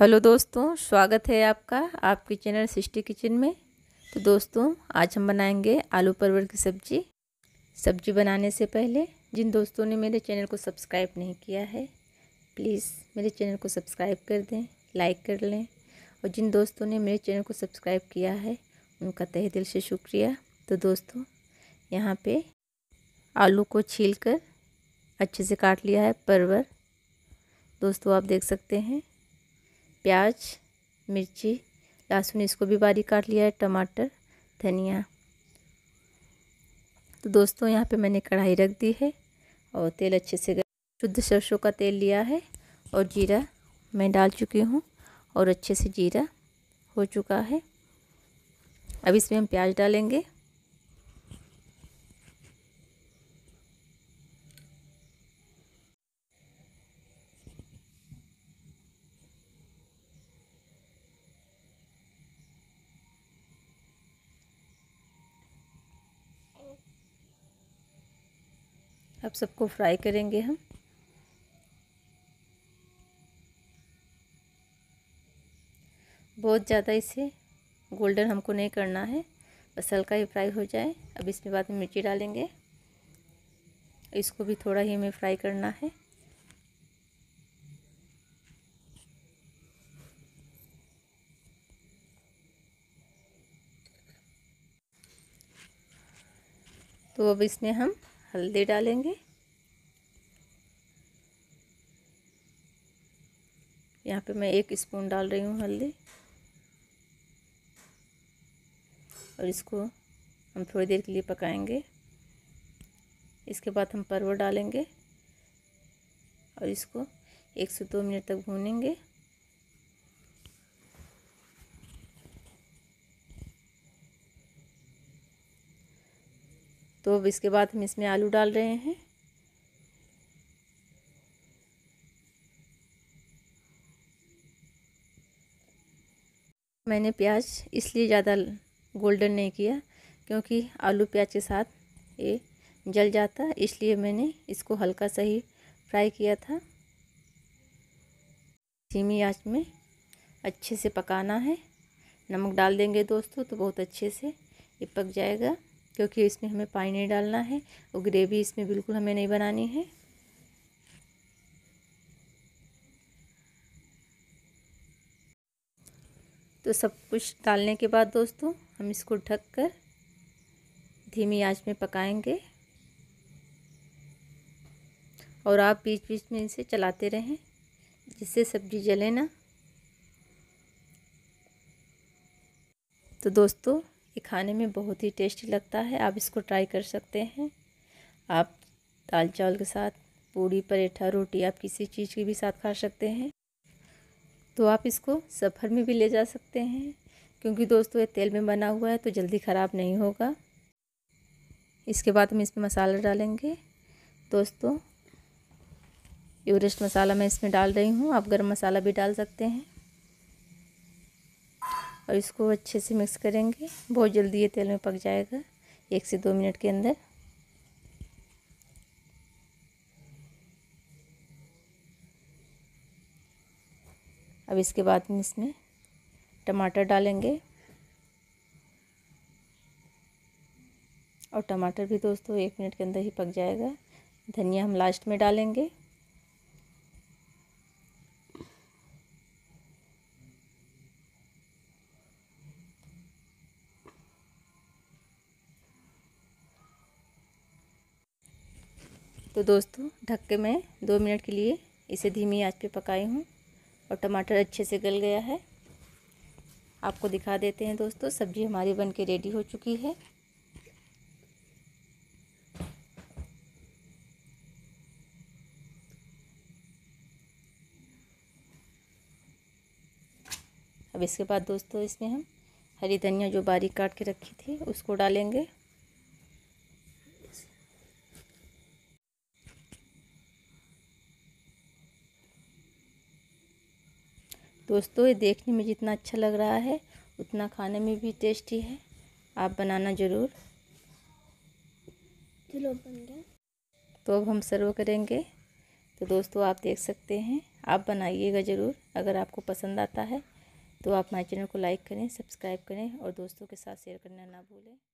hello दोस्तों स्वागत है आपका आपके चैनल सिस्टी किचन में तो दोस्तों आज हम बनाएंगे आलू परवल की सब्ज़ी सब्ज़ी बनाने से पहले जिन दोस्तों ने मेरे चैनल को सब्सक्राइब नहीं किया है प्लीज़ मेरे चैनल को सब्सक्राइब कर दें लाइक कर लें और जिन दोस्तों ने मेरे चैनल को सब्सक्राइब किया है उनका तहे दिल से शुक्रिया तो दोस्तों यहाँ पर आलू को छील कर अच्छे से काट लिया है परवर दोस्तों आप देख सकते हैं प्याज मिर्ची लहसुन इसको भी बारीक काट लिया है टमाटर धनिया तो दोस्तों यहाँ पे मैंने कढ़ाई रख दी है और तेल अच्छे से शुद्ध सरसों का तेल लिया है और जीरा मैं डाल चुकी हूँ और अच्छे से जीरा हो चुका है अब इसमें हम प्याज डालेंगे अब सबको फ्राई करेंगे हम बहुत ज़्यादा इसे गोल्डन हमको नहीं करना है बस हल्का ही फ्राई हो जाए अब इसमें बाद में मिर्ची डालेंगे इसको भी थोड़ा ही हमें फ्राई करना है तो अब इसमें हम हल्दी डालेंगे यहाँ पे मैं एक स्पून डाल रही हूँ हल्दी और इसको हम थोड़ी देर के लिए पकाएंगे इसके बाद हम परवल डालेंगे और इसको एक से दो मिनट तक भूनेंगे तो अब इसके बाद हम इसमें आलू डाल रहे हैं मैंने प्याज इसलिए ज़्यादा गोल्डन नहीं किया क्योंकि आलू प्याज के साथ ये जल जाता इसलिए मैंने इसको हल्का सा ही फ्राई किया था धीमी आंच में अच्छे से पकाना है नमक डाल देंगे दोस्तों तो बहुत अच्छे से ये पक जाएगा क्योंकि इसमें हमें पानी नहीं डालना है और ग्रेवी इसमें बिल्कुल हमें नहीं बनानी है तो सब कुछ डालने के बाद दोस्तों हम इसको ढक कर धीमी आंच में पकाएंगे और आप बीच बीच में इसे चलाते रहें जिससे सब्ज़ी जले ना तो दोस्तों ये खाने में बहुत ही टेस्टी लगता है आप इसको ट्राई कर सकते हैं आप दाल चावल के साथ पूड़ी परेठा रोटी आप किसी चीज़ के भी साथ खा सकते हैं तो आप इसको सफ़र में भी ले जा सकते हैं क्योंकि दोस्तों ये तेल में बना हुआ है तो जल्दी ख़राब नहीं होगा इसके बाद हम इसमें मसाला डालेंगे दोस्तों एवरेस्ट मसाला मैं इसमें डाल रही हूँ आप गर्म मसाला भी डाल सकते हैं और इसको अच्छे से मिक्स करेंगे बहुत जल्दी ये तेल में पक जाएगा एक से दो मिनट के अंदर अब इसके बाद में इसमें टमाटर डालेंगे और टमाटर भी दोस्तों एक मिनट के अंदर ही पक जाएगा धनिया हम लास्ट में डालेंगे तो दोस्तों ढक के मैं दो मिनट के लिए इसे धीमी आंच पे पकाई हूँ और टमाटर अच्छे से गल गया है आपको दिखा देते हैं दोस्तों सब्ज़ी हमारी बन के रेडी हो चुकी है अब इसके बाद दोस्तों इसमें हम हरी धनिया जो बारीक काट के रखी थी उसको डालेंगे दोस्तों ये देखने में जितना अच्छा लग रहा है उतना खाने में भी टेस्टी है आप बनाना ज़रूर चलो बन गया तो अब हम सर्व करेंगे तो दोस्तों आप देख सकते हैं आप बनाइएगा ज़रूर अगर आपको पसंद आता है तो आप हमारे चैनल को लाइक करें सब्सक्राइब करें और दोस्तों के साथ शेयर करना ना भूलें